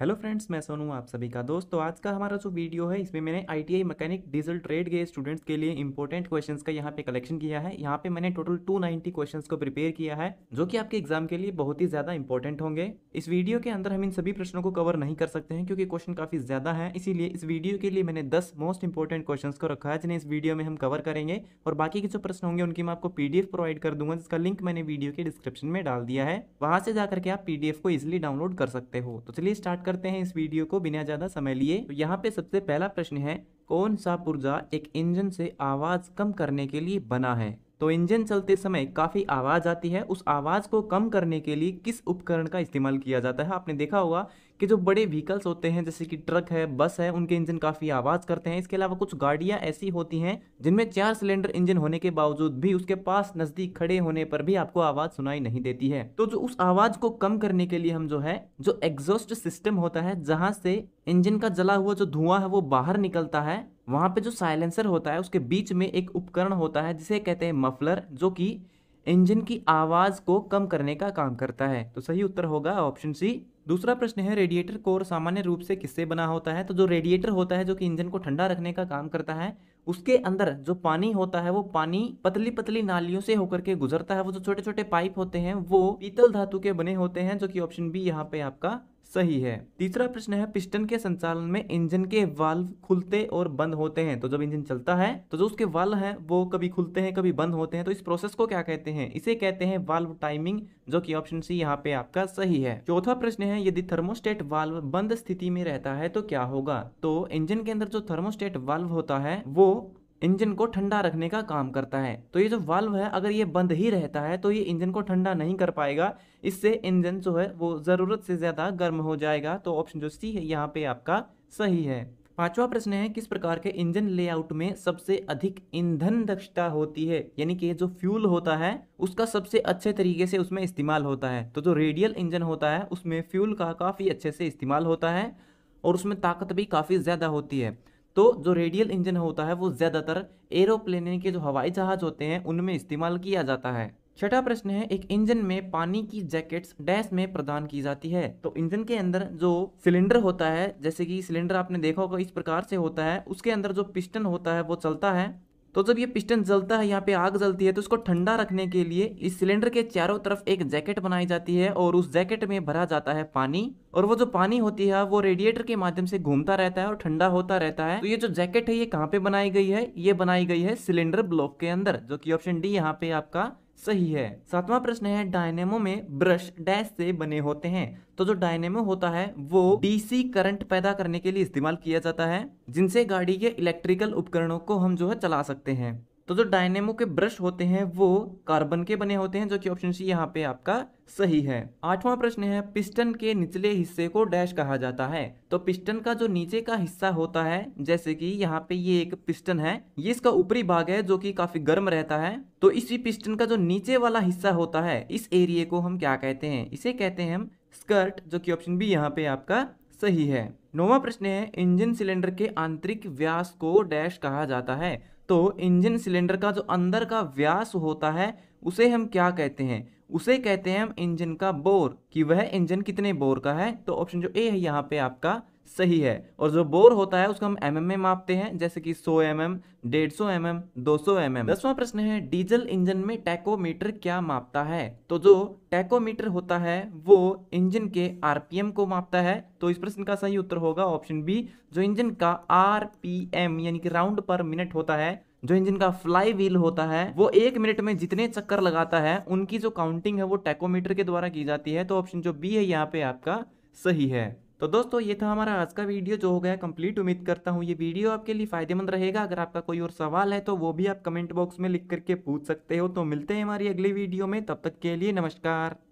hello friends मैं सोनू आप सभी का दोस्तों तो आज का हमारा जो वीडियो है इसमें मैंने आईटीआई मैकेनिक डीजल ट्रेड के स्टूडेंट्स के लिए इंपॉर्टेंट क्वेश्चंस का यहाँ पे कलेक्शन किया है यहाँ पे मैंने टोटल 290 क्वेश्चंस को प्रिपेयर किया है जो कि आपके एग्जाम के लिए बहुत ही ज्यादा इंपॉर्टेंट होंगे इस वीडियो के अंदर हम इन सभी प्रश्नों को कवर नहीं कर सकते हैं क्योंकि क्वेश्चन काफी ज्यादा है इसीलिए इस वीडियो के लिए मैंने दस मोस्ट इंपॉर्टेंट क्वेश्चन को रखा है जिन्हें इस वीडियो में हम कवर करेंगे और बाकी के जो प्रश्न होंगे उनकी मैं आपको पीडीएफ प्रोवाइड कर दूंगा जिसका लिंक मैंने वीडियो के डिस्क्रिप्शन में डाल दिया है वहां से जाकर के आप पीडीएफ को इजिली डाउनलोड कर सकते हो तो चलिए स्टार्ट करते हैं इस वीडियो को बिना ज़्यादा समय लिए तो यहाँ पे सबसे पहला प्रश्न है कौन सा पुर्जा एक इंजन से आवाज़ कम करने के लिए बना है तो इंजन चलते समय काफ़ी आवाज़ आती है उस आवाज़ को कम करने के लिए किस उपकरण का इस्तेमाल किया जाता है आपने देखा होगा कि जो बड़े व्हीकल्स होते हैं जैसे कि ट्रक है बस है उनके इंजन काफ़ी आवाज़ करते हैं इसके अलावा कुछ गाड़ियाँ ऐसी होती हैं जिनमें चार सिलेंडर इंजन होने के बावजूद भी उसके पास नज़दीक खड़े होने पर भी आपको आवाज़ सुनाई नहीं देती है तो जो उस आवाज़ को कम करने के लिए हम जो है जो एग्जॉस्ट सिस्टम होता है जहाँ से इंजन का जला हुआ जो धुआं है वो बाहर निकलता है वहाँ पे जो साइलेंसर होता है उसके बीच में एक उपकरण होता है जिसे कहते हैं मफलर जो कि इंजन की आवाज़ को कम करने का काम करता है तो सही उत्तर होगा ऑप्शन सी दूसरा प्रश्न है रेडिएटर कोर सामान्य रूप से किससे बना होता है तो जो रेडिएटर होता है जो कि इंजन को ठंडा रखने का काम करता है उसके अंदर जो पानी होता है वो पानी पतली पतली नालियों से होकर के गुजरता है वो जो छोटे छोटे पाइप होते हैं वो पीतल धातु के बने होते हैं जो कि ऑप्शन बी यहाँ पे आपका सही है तीसरा प्रश्न है पिस्टन के संचालन में इंजन के वाल्व खुलते और बंद होते हैं तो जब इंजन चलता है तो जो उसके वाल्व हैं वो कभी खुलते हैं कभी बंद होते हैं तो इस प्रोसेस को क्या कहते हैं इसे कहते हैं वाल्व टाइमिंग जो कि ऑप्शन सी यहाँ पे आपका सही है चौथा प्रश्न है यदि थर्मोस्टेट वाल्व बंद स्थिति में रहता है तो क्या होगा तो इंजन के अंदर जो थर्मोस्टेट वाल्व होता है वो इंजन को ठंडा रखने का काम करता है तो ये जो वाल्व है अगर ये बंद ही रहता है तो ये इंजन को ठंडा नहीं कर पाएगा इससे इंजन जो है वो ज़रूरत से ज़्यादा गर्म हो जाएगा तो ऑप्शन जो सी है यहाँ पे आपका सही है पांचवा प्रश्न है किस प्रकार के इंजन लेआउट में सबसे अधिक ईंधन दक्षता होती है यानी कि जो फ्यूल होता है उसका सबसे अच्छे तरीके से उसमें इस्तेमाल होता है तो जो रेडियल इंजन होता है उसमें फ्यूल का काफ़ी अच्छे से इस्तेमाल होता है और उसमें ताकत भी काफ़ी ज़्यादा होती है तो जो रेडियल इंजन होता है वो ज़्यादातर एरोप्लेन के जो हवाई जहाज होते हैं उनमें इस्तेमाल किया जाता है छठा प्रश्न है एक इंजन में पानी की जैकेट्स डैश में प्रदान की जाती है तो इंजन के अंदर जो सिलेंडर होता है जैसे कि सिलेंडर आपने देखा होगा इस प्रकार से होता है उसके अंदर जो पिस्टन होता है वो चलता है तो जब ये पिस्टन जलता है यहाँ पे आग जलती है तो उसको ठंडा रखने के लिए इस सिलेंडर के चारों तरफ एक जैकेट बनाई जाती है और उस जैकेट में भरा जाता है पानी और वो जो पानी होती है वो रेडिएटर के माध्यम से घूमता रहता है और ठंडा होता रहता है तो ये जो जैकेट है ये कहाँ पे बनाई गई है ये बनाई गई है सिलेंडर ब्लॉक के अंदर जो की ऑप्शन डी यहाँ पे आपका सही है सातवां प्रश्न है डायनेमो में ब्रश डैश से बने होते हैं तो जो डायनेमो होता है वो डीसी करंट पैदा करने के लिए इस्तेमाल किया जाता है जिनसे गाड़ी के इलेक्ट्रिकल उपकरणों को हम जो है चला सकते हैं तो जो डायनेमो के ब्रश होते हैं वो कार्बन के बने होते हैं जो कि ऑप्शन सी यहाँ पे आपका सही है आठवां प्रश्न है पिस्टन के निचले हिस्से को डैश कहा जाता है तो पिस्टन का जो नीचे का हिस्सा होता है जैसे कि यहाँ पे ये एक पिस्टन है ये इसका ऊपरी भाग है जो कि काफी गर्म रहता है तो इसी पिस्टन का जो नीचे वाला हिस्सा होता है इस एरिए को हम क्या कहते हैं इसे कहते हैं हम स्कर्ट जो की ऑप्शन बी यहाँ पे आपका सही है नौवा प्रश्न है इंजन सिलेंडर के आंतरिक व्यास को डैश कहा जाता है तो इंजन सिलेंडर का जो अंदर का व्यास होता है उसे हम क्या कहते हैं उसे कहते हैं हम इंजन का बोर कि वह इंजन कितने बोर का है तो ऑप्शन जो ए है यहाँ पे आपका सही है और जो बोर होता है उसको हम एम mm में मापते हैं जैसे कि 100 एम एम डेढ़ सौ एम एम दो सौ एम एम दसवां प्रश्न है डीजल इंजन में टैकोमीटर क्या मापता है तो जो टैकोमीटर होता है वो इंजन के आरपीएम को मापता है तो इस प्रश्न का सही उत्तर होगा ऑप्शन बी जो इंजन का आरपीएम यानी कि राउंड पर मिनट होता है जो इंजन का फ्लाई व्हील होता है वो एक मिनट में जितने चक्कर लगाता है उनकी जो काउंटिंग है वो टैकोमीटर के द्वारा की जाती है तो ऑप्शन जो बी है यहाँ पे आपका सही है तो दोस्तों ये था हमारा आज का वीडियो जो हो गया कंप्लीट उम्मीद करता हूँ ये वीडियो आपके लिए फ़ायदेमंद रहेगा अगर आपका कोई और सवाल है तो वो भी आप कमेंट बॉक्स में लिख करके पूछ सकते हो तो मिलते हैं हमारी अगली वीडियो में तब तक के लिए नमस्कार